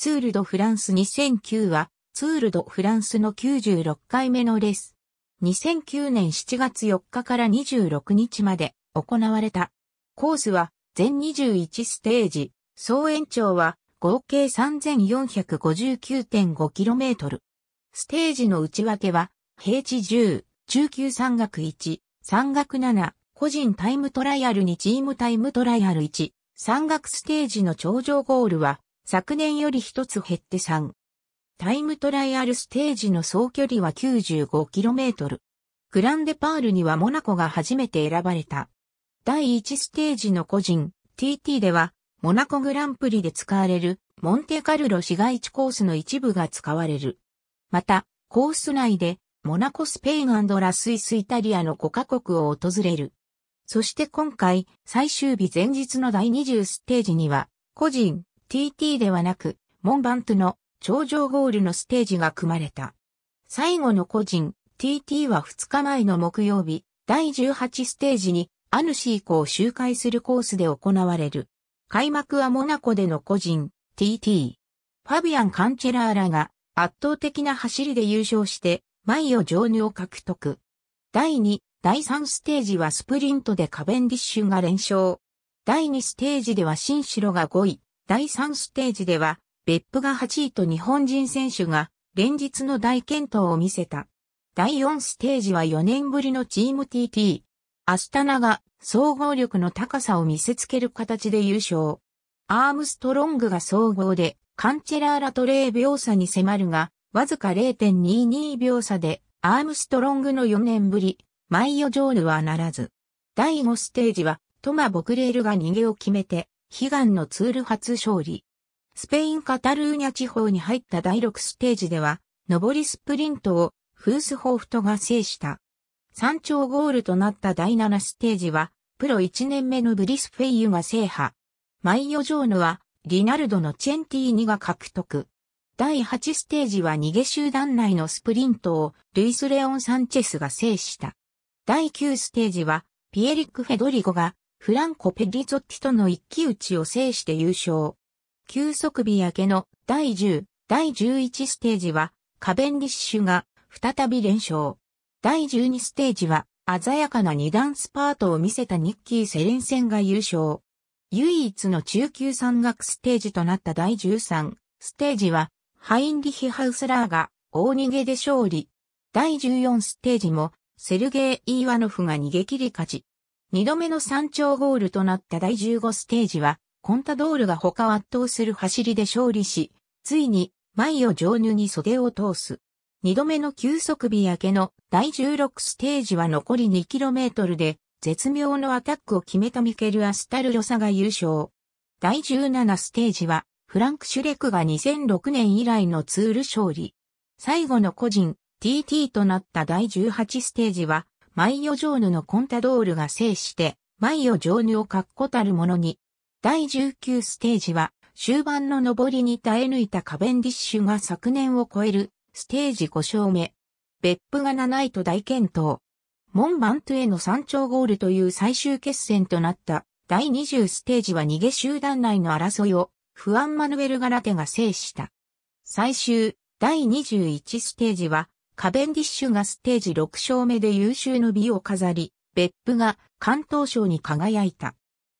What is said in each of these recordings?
ツールドフランス2009は、ツールドフランスの96回目のレース。2009年7月4日から26日まで行われた。コースは全21ステージ、総延長は合計 3459.5km。ステージの内訳は、平地10、中級山岳1、山岳7、個人タイムトライアル2チームタイムトライアル1、山岳ステージの頂上ゴールは、昨年より一つ減って3。タイムトライアルステージの総距離は 95km。グランデパールにはモナコが初めて選ばれた。第1ステージの個人 TT では、モナコグランプリで使われるモンテカルロ市街地コースの一部が使われる。また、コース内でモナコスペインラスイスイタリアの5カ国を訪れる。そして今回、最終日前日の第20ステージには、個人 TT ではなく、モンバントの頂上ゴールのステージが組まれた。最後の個人、TT は2日前の木曜日、第18ステージにアヌシー湖を周回するコースで行われる。開幕はモナコでの個人、TT。ファビアン・カンチェラーラが圧倒的な走りで優勝して、マイオ・ジョーヌを獲得。第2、第3ステージはスプリントでカベンディッシュが連勝。第2ステージでは新城が5位、第3ステージでは、別府が8位と日本人選手が連日の大健闘を見せた。第4ステージは4年ぶりのチーム TT。アスタナが総合力の高さを見せつける形で優勝。アームストロングが総合で、カンチェラーラと0秒差に迫るが、わずか0.22秒差で、アームストロングの4年ぶり、マイオジョールはならず。第5ステージは、トマ・ボクレールが逃げを決めて、悲願のツール初勝利。スペインカタルーニャ地方に入った第6ステージでは、上りスプリントをフースホーフトが制した。山頂ゴールとなった第7ステージは、プロ1年目のブリスフェイユが制覇。マイヨジョーヌは、リナルドのチェンティーニが獲得。第8ステージは逃げ集団内のスプリントをルイス・レオン・サンチェスが制した。第9ステージは、ピエリック・フェドリゴがフランコ・ペディゾッティとの一騎打ちを制して優勝。急速日明けの第10、第11ステージは、カベンディッシュが再び連勝。第12ステージは、鮮やかな二段スパートを見せたニッキー・セレンセンが優勝。唯一の中級山岳ステージとなった第13ステージは、ハインリヒ・ハウスラーが大逃げで勝利。第14ステージも、セルゲイ・イーワノフが逃げ切り勝ち。二度目の山頂ゴールとなった第15ステージは、コンタドールが他を圧倒する走りで勝利し、ついに、前を上乳に袖を通す。二度目の休息日明けの第16ステージは残り 2km で、絶妙のアタックを決めたミケル・アスタルロサが優勝。第17ステージは、フランク・シュレクが2006年以来のツール勝利。最後の個人、TT となった第18ステージは、マイヨジョーヌのコンタドールが制して、マイヨジョーヌを確固たるものに。第19ステージは、終盤の上りに耐え抜いたカベンディッシュが昨年を超える、ステージ5勝目。別府が7位と大健闘。モンバントへの山頂ゴールという最終決戦となった第20ステージは逃げ集団内の争いをフアン・マヌエル・ガラテが制した。最終第21ステージはカベンディッシュがステージ6勝目で優秀の美を飾り、別府が関東賞に輝いた。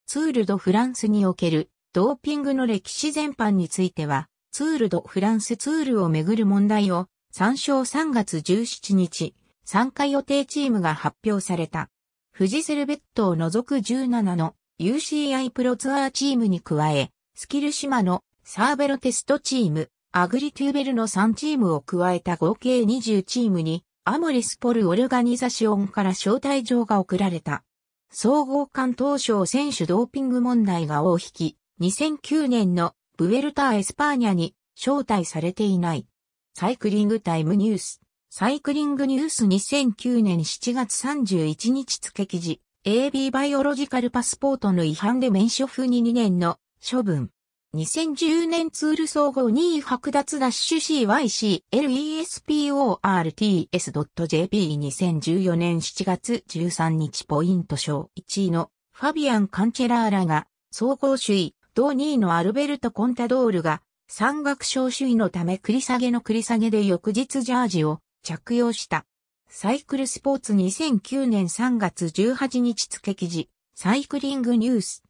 ツール・ド・フランスにおけるドーピングの歴史全般については、ツール・ド・フランスツールをめぐる問題を参照3月17日、参加予定チームが発表された。富士セルベットを除く17の UCI プロツアーチームに加え、スキル島のサーベロテストチーム、アグリテューベルの3チームを加えた合計20チームに、アモリスポル・オルガニザシオンから招待状が送られた。総合関東省選手ドーピング問題が大引き、2009年のブエルタ・ーエスパーニャに招待されていない。サイクリングタイムニュース。サイクリングニュース2009年7月31日付記事、AB バイオロジカルパスポートの違反で免職に2年の処分。2010年ツール総合2位剥奪ダッシュ CYCLESPORTS.jp2014 年7月13日ポイント賞1位のファビアン・カンチェラーラが総合首位、同2位のアルベルト・コンタドールが山岳賞首位のため繰り下げの繰り下げで翌日ジャージを着用した。サイクルスポーツ2009年3月18日付記事、サイクリングニュース。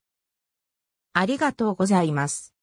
ありがとうございます。